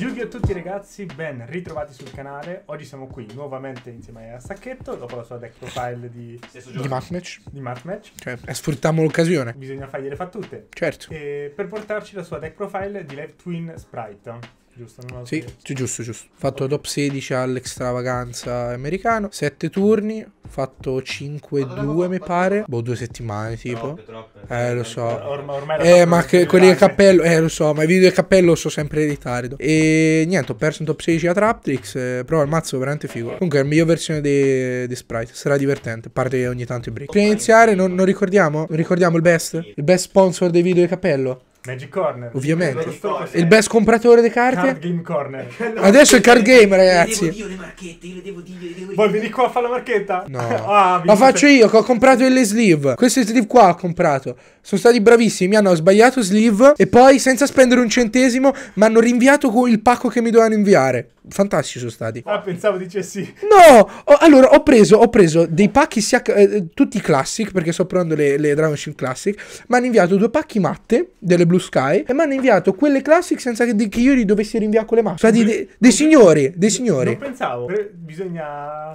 Giulio a tutti ragazzi, ben ritrovati sul canale. Oggi siamo qui nuovamente insieme a Sacchetto, dopo la sua deck profile di, di Matchmatch. Di Matchmatch. Cioè, certo. sfruttiamo l'occasione. Bisogna fargliele fa tutte. Certo. E per portarci la sua deck profile di Live Twin Sprite giusto? Non sì, giusto, giusto, giusto. Fatto top 16 all'extravaganza americano. Sette turni, fatto 5-2 mi pare. Boh, due settimane tipo. Troppe, troppe. Eh, lo so. Ormai, ormai eh, ma che, quelli del cappello, eh, lo so, ma i video del cappello sono sempre in ritardo. E niente, ho perso un top 16 a Traptrix, eh, però il mazzo è veramente figo. Comunque è la miglior versione di, di Sprite, sarà divertente, a parte ogni tanto i break. Prima di iniziare, non, non ricordiamo? Non ricordiamo il best? Il best sponsor dei video del cappello? Magic Corner. Ovviamente. Il best compratore di carte. Card Game Corner. Adesso è il card game, ragazzi. Le devo dire le marchette, io le devo dire, le devo dire. Vuoi venire qua a fare la marchetta? No. ah, la faccio io, che ho comprato delle sleeve. Queste sleeve qua ho comprato. Sono stati bravissimi, mi hanno sbagliato sleeve e poi senza spendere un centesimo mi hanno rinviato il pacco che mi dovevano inviare fantastici sono stati. Ah, pensavo dicessi. No, ho, allora ho preso, ho preso dei pacchi sia, eh, tutti classic, perché sto provando le, le Dragon Shield Classic. Mi hanno inviato due pacchi matte delle Blue Sky e mi hanno inviato quelle classic senza che, che io li dovessi rinviare con le mappe. Sono cioè, stati dei, dei signori, dei signori. Non pensavo, bisogna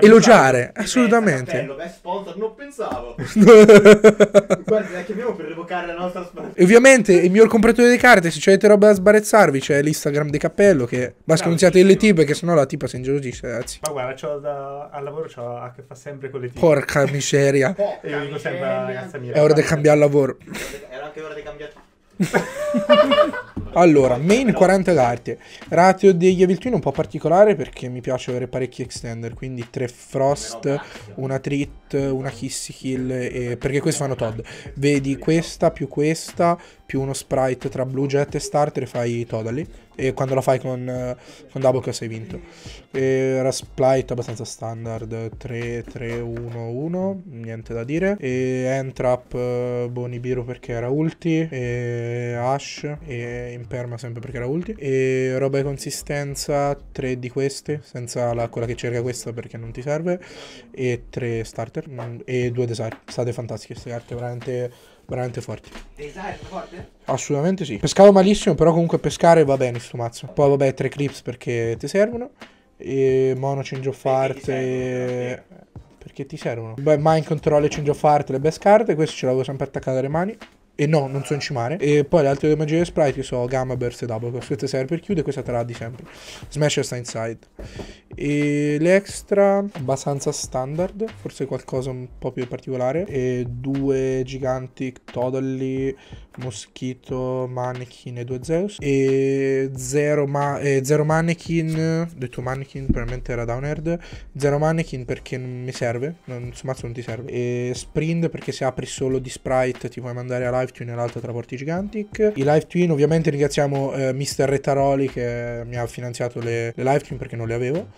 elogiare, assolutamente. Bello, beh, sponsor, non pensavo. Guarda, la chiamiamo per revocare la nostra sponsor. Ovviamente il miglior compratore di carte, se avete roba da sbarezzarvi, c'è l'Instagram di Cappello che basta annunciate le tipe che sennò la tipa si ingelosisce, ragazzi. Ma guarda, c'ho da, al lavoro c'ho a che fa sempre con le tipe. Porca miseria. Porca io dico sempre ragazza mia. È ora di cambiare lavoro. Era anche ora di cambiare Allora, main 40 d'arte. Ratio degli Evil Twin un po' particolare perché mi piace avere parecchi extender, quindi 3 Frost, una Trit, una Kissy Kill, e... perché queste fanno Todd. Vedi questa più questa più uno sprite tra Blue Jet e Starter e fai Todally e quando la fai con, eh, con Dabocas hai vinto. E Rasplight abbastanza standard, 3-3-1-1, niente da dire. E Entrap, eh, Bonibiru perché era ulti, e Ash, e Imperma sempre perché era ulti. E roba di consistenza, 3 di queste, senza la, quella che cerca questa perché non ti serve, e 3 starter, mm, e 2 design. State fantastiche queste carte, veramente veramente forti. Desire forte? Assolutamente sì. Pescavo malissimo, però comunque pescare va bene sto mazzo. Poi vabbè, tre clips perché ti servono. E mono change of art. E... Perché ti servono? Beh, mind control e change of art, le best card. Questo ce l'avevo sempre attaccato alle mani. E no, non sono in cimare. E poi le altre due magie sprite che so Gamma, Burst e Double. Questa serve per chiude, questa te la di sempre. Smash sta inside e le extra abbastanza standard, forse qualcosa un po' più particolare e due giganti Todolly, Moschito, Mannequin e due Zeus e zero, ma eh, zero Mannequin, ho detto Mannequin probabilmente era Downherd, zero Mannequin perché non mi serve, non, insomma non ti serve e Sprint perché se apri solo di Sprite ti puoi mandare a Live Twin e l'altro tra porti Gigantic i Live Twin ovviamente ringraziamo eh, Mr. Rettaroli che mi ha finanziato le, le Live Twin perché non le avevo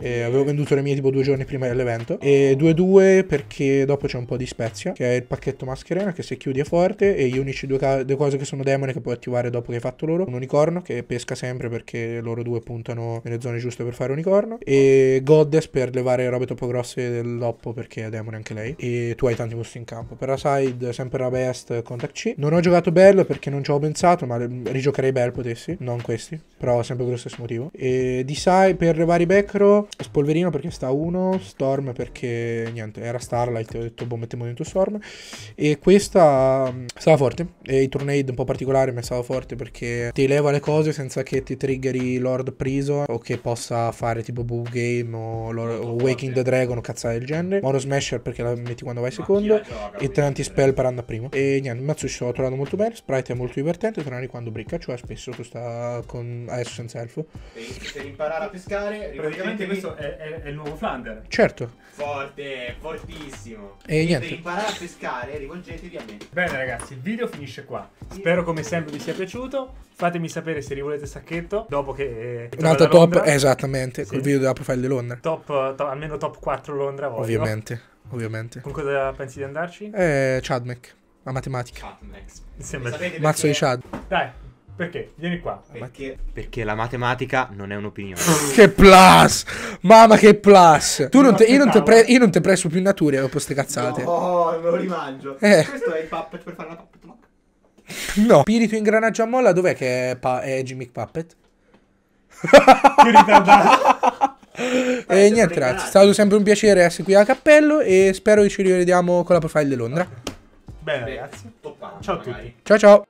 e eh, avevo venduto le mie tipo due giorni prima dell'evento. E 2-2 perché dopo c'è un po' di spezia, che è il pacchetto mascherena che se chiudi è forte. E gli unici due, ca- due cose che sono demone che puoi attivare dopo che hai fatto loro. Un unicorno che pesca sempre perché loro due puntano nelle zone giuste per fare unicorno. E Goddess per levare robe troppo grosse dell'oppo perché è demone anche lei. E tu hai tanti posti in campo. Per la side sempre la best contact C. Non ho giocato Bell perché non ci avevo pensato, ma rigiocherei Bell potessi. Non questi, però sempre per lo stesso motivo. E di side per levare i back Necro, Spolverino perché sta a 1, Storm perché niente, era Starlight, ho detto boh mettiamo dentro Storm e questa mm, stava forte, e i Tornade un po' particolare ma stava forte perché ti leva le cose senza che ti triggeri Lord Prison o che possa fare tipo Boo Game o, Lord, o Waking the Dragon o cazzate del genere, Mono Smasher perché la metti quando vai secondo e Tenanti Spell per andare primo e niente, ci l'ho trovato molto bene, Sprite è molto divertente, tranne quando bricca, cioè spesso tu sta con... adesso senza elfo. Per imparare a pescare, ripeto praticamente questo è, è, è, il nuovo Flander. Certo. Forte, fortissimo. E niente. Per imparare a pescare rivolgetevi a me. Bene ragazzi, il video finisce qua. Spero come sempre vi sia piaciuto. Fatemi sapere se rivolete sacchetto dopo che... Eh, Un'altra top, eh, esattamente, sì. col video della profile di Londra. Top, top, almeno top 4 Londra voglio. Ovviamente, ovviamente. Con cosa pensi di andarci? Eh, Chadmec, la matematica. Chadmec. Mazzo di Chad. Dai, perché? Vieni qua. Perché? Perché la matematica non è un'opinione. che plus! Mamma che plus! Tu non te, io, non te pre, io non te presso più in natura dopo queste cazzate. No, me lo rimangio. Eh. Questo è il puppet per fare la puppet lock. No. Spirito ingranaggio a molla, dov'è che è, è Jimmy Puppet? che ritardato. e eh, niente ragazzi, è stato sempre un piacere essere qui a Cappello e spero che ci rivediamo con la profile di Londra. Bene ragazzi, ciao a tutti. Ciao ciao.